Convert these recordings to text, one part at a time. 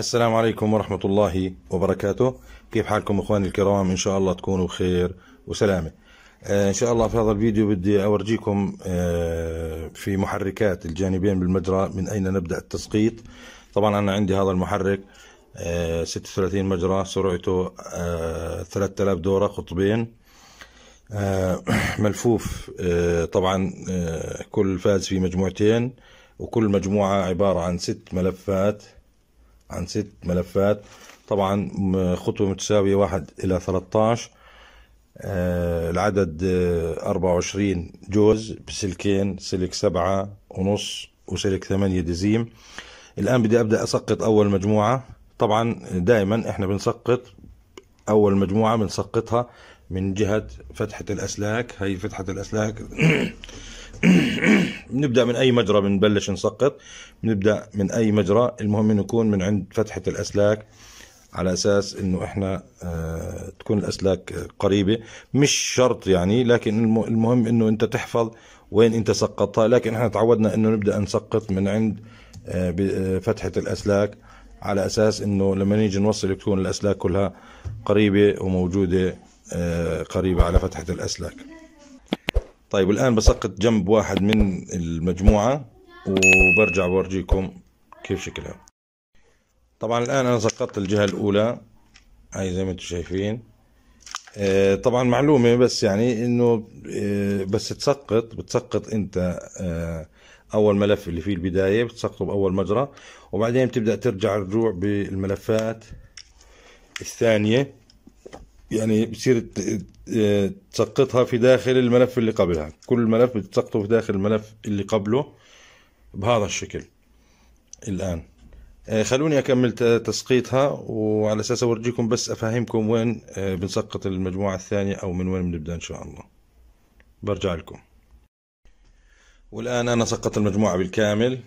السلام عليكم ورحمة الله وبركاته كيف حالكم إخواني الكرام إن شاء الله تكونوا بخير وسلامة آه، إن شاء الله في هذا الفيديو بدي أورجيكم آه، في محركات الجانبين بالمجرى من أين نبدأ التسقيط طبعا أنا عندي هذا المحرك 36 آه، مجرى سرعته 3000 دورة قطبين ملفوف طبعا كل فاز في مجموعتين وكل مجموعة عبارة عن ست ملفات عن ست ملفات طبعا خطوة متساوية واحد إلى 13 آه، العدد 24 آه، جوز بسلكين سلك سبعة ونص وسلك ثمانية دزيم الآن بدي أبدأ أسقط أول مجموعة طبعا دائما إحنا بنسقط أول مجموعة بنسقطها من جهة فتحة الأسلاك هي فتحة الأسلاك نبدأ من أي مجرى بنبلش نسقط بنبدأ من أي مجرى المهم إنه يكون من عند فتحة الأسلاك على أساس إنه إحنا آه، تكون الأسلاك قريبة مش شرط يعني لكن المهم إنه أنت تحفظ وين أنت سقطتها لكن إحنا تعودنا إنه نبدأ نسقط من عند آه، آه، فتحة الأسلاك على أساس إنه لما نيجي نوصل تكون الأسلاك كلها قريبة وموجودة آه، قريبة على فتحة الأسلاك طيب الآن بسقط جنب واحد من المجموعة وبرجع بورجيكم كيف شكلها طبعا الآن أنا سقطت الجهة الأولى هاي زي ما انتم شايفين آه، طبعا معلومة بس يعني انه آه، بس تسقط بتسقط انت اول ملف اللي فيه البداية بتسقطه باول مجرى وبعدين بتبدأ ترجع الرجوع بالملفات الثانية يعني بتصير آه، تسقطها في داخل الملف اللي قبلها كل ملف بتسقطه في داخل الملف اللي قبله بهذا الشكل الآن آه، خلوني أكمل تسقيطها وعلى أساس أورجيكم بس أفهمكم وين آه، بنسقط المجموعة الثانية أو من وين بنبدأ إن شاء الله برجع لكم والآن أنا سقطت المجموعة بالكامل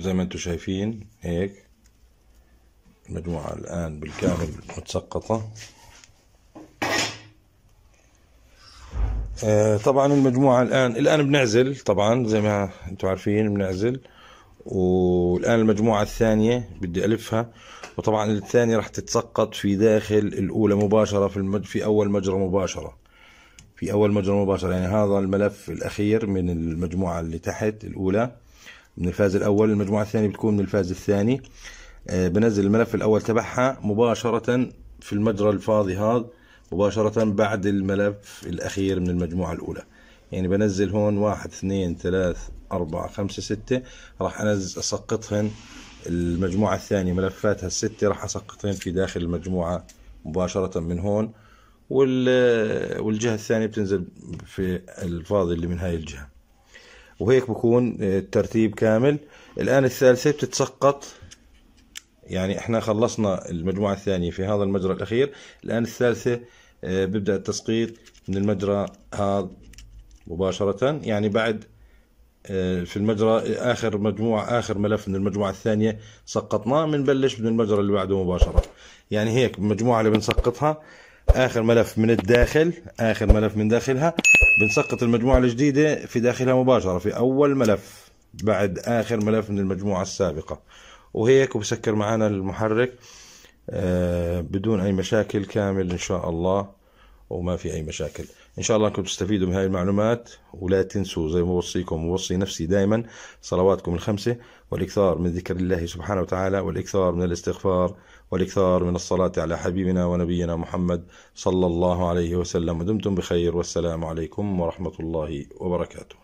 زي ما انتم شايفين هيك المجموعة الآن بالكامل متسقطة آه، طبعا المجموعة الآن الآن بنعزل طبعا زي ما أنتم عارفين بنعزل والآن المجموعة الثانية بدي ألفها وطبعا الثانية راح تتسقط في داخل الأولى مباشرة في, المج... في أول مجرى مباشرة في أول مجرى مباشرة يعني هذا الملف الأخير من المجموعة اللي تحت الأولى من الفاز الأول المجموعة الثانية بتكون من الفاز الثاني آه، بنزل الملف الاول تبعها مباشره في المجرى الفاضي هذا مباشره بعد الملف الاخير من المجموعه الاولى يعني بنزل هون واحد اثنين ثلاث أربعة خمسة ستة راح أنزل أسقطهن المجموعة الثانية ملفاتها الستة راح أسقطهن في داخل المجموعة مباشرة من هون والجهة الثانية بتنزل في الفاضي اللي من هاي الجهة وهيك بكون آه، الترتيب كامل الآن الثالثة بتتسقط يعني احنا خلصنا المجموعة الثانية في هذا المجرى الأخير الآن الثالثة آه، بيبدأ التسقيط من المجرى هذا مباشرة يعني بعد آه، في المجرى آخر مجموعة آخر ملف من المجموعة الثانية سقطناه بنبلش من المجرى اللي بعده مباشرة يعني هيك المجموعة اللي بنسقطها آخر ملف من الداخل آخر ملف من داخلها بنسقط المجموعة الجديدة في داخلها مباشرة في أول ملف بعد آخر ملف من المجموعة السابقة وهيك وبسكر معنا المحرك آه، بدون اي مشاكل كامل ان شاء الله وما في اي مشاكل ان شاء الله انكم تستفيدوا من هاي المعلومات ولا تنسوا زي ما بوصيكم ووصي نفسي دائما صلواتكم الخمسه والاكثار من ذكر الله سبحانه وتعالى والاكثار من الاستغفار والاكثار من الصلاه على حبيبنا ونبينا محمد صلى الله عليه وسلم ودمتم بخير والسلام عليكم ورحمه الله وبركاته